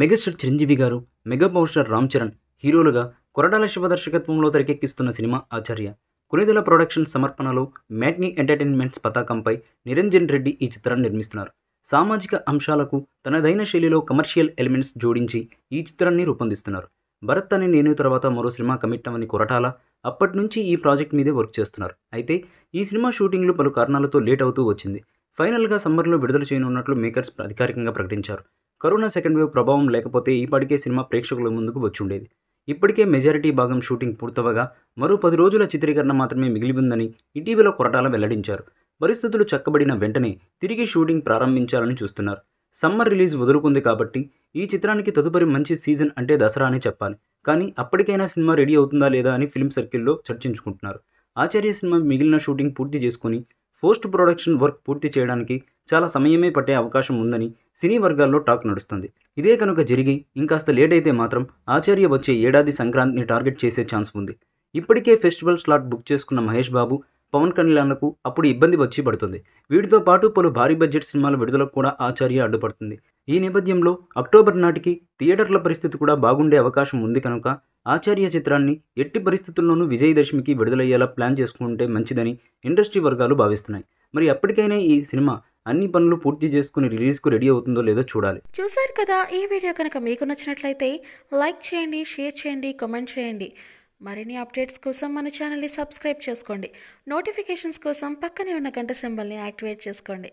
megastar Chiranjeevi గారు mega power star Ram Charan హీరోలుగా కొరడాల శివ దర్శకత్వంలో తెరకెక్కిస్తున్న సినిమా ఆచార్య కునేదల ప్రొడక్షన్ సమర్పణలో మ్యాట్నీ ఎంటర్టైన్మెంట్స్ పతాకంపై నిరంజన్ రెడ్డి ఈ చిత్రాన్ని నిర్మిస్తున్నారు సామాజిక అంశాలకు తనదైన శైలిలో కమర్షియల్ ఎలిమెంట్స్ జోడించి ఈ చిత్రాన్ని రూపొందిస్తున్నారు భరత్ అనే నేను తర్వాత మరో సినిమా కమిట్ అవని కొరటాల అప్పటి నుంచి ఈ ప్రాజెక్ట్ మీదే వర్క్ చేస్తున్నారు అయితే ఈ సినిమా షూటింగ్లు పలు కారణాలతో లేట్ అవుతూ వచ్చింది ఫైనల్గా సమ్మర్లో విడుదల చేయనున్నట్లు మేకర్స్ అధికారికంగా ప్రకటించారు కరోనా సెకండ్ వేవ్ ప్రభావం లేకపోతే ఇప్పటికే సినిమా ప్రేక్షకుల ముందుకు వచ్చుండేది ఇప్పటికే మెజారిటీ భాగం షూటింగ్ పూర్తవగా మరో పది రోజుల చిత్రీకరణ మాత్రమే మిగిలి ఉందని ఇటీవల కొరటాల వెల్లడించారు పరిస్థితులు చక్కబడిన వెంటనే తిరిగి షూటింగ్ ప్రారంభించాలని చూస్తున్నారు సమ్మర్ రిలీజ్ వదులుకుంది కాబట్టి ఈ చిత్రానికి తదుపరి మంచి సీజన్ అంటే దసరా అని చెప్పాలి కానీ అప్పటికైనా సినిమా రెడీ అవుతుందా లేదా అని ఫిల్మ్ సర్కిల్లో చర్చించుకుంటున్నారు ఆచార్య సినిమా మిగిలిన షూటింగ్ పూర్తి చేసుకుని పోస్ట్ ప్రొడక్షన్ వర్క్ పూర్తి చేయడానికి చాలా సమయమే పట్టే అవకాశం ఉందని సినీ వర్గాల్లో టాక్ నడుస్తుంది ఇదే కనుక జరిగి ఇంకాస్త లేట్ అయితే మాత్రం ఆచార్య వచ్చే ఏడాది సంక్రాంతిని టార్గెట్ చేసే ఛాన్స్ ఉంది ఇప్పటికే ఫెస్టివల్ స్లాట్ బుక్ చేసుకున్న మహేష్ బాబు పవన్ కళ్యాణ్కు అప్పుడు ఇబ్బంది వచ్చి పడుతుంది వీటితో పాటు పలు భారీ బడ్జెట్ సినిమాల విడుదలకు కూడా ఆచార్య అడ్డుపడుతుంది ఈ నేపథ్యంలో అక్టోబర్ నాటికి థియేటర్ల పరిస్థితి కూడా బాగుండే అవకాశం ఉంది కనుక ఆచార్య చిత్రాన్ని ఎట్టి పరిస్థితుల్లోనూ విజయదశమికి విడుదలయ్యేలా ప్లాన్ చేసుకుంటే మంచిదని ఇండస్ట్రీ వర్గాలు భావిస్తున్నాయి మరి అప్పటికైనా ఈ సినిమా అన్ని పనులు పూర్తి చేసుకుని రిలీజ్కు రెడీ అవుతుందో లేదో చూడాలి చూసారు కదా ఈ వీడియో కనుక మీకు నచ్చినట్లయితే లైక్ చేయండి షేర్ చేయండి కమెంట్ చేయండి మరిన్ని అప్డేట్స్ కోసం మన ఛానల్ని సబ్స్క్రైబ్ చేసుకోండి నోటిఫికేషన్స్ కోసం పక్కనే ఉన్న గంట సింబల్ని యాక్టివేట్ చేసుకోండి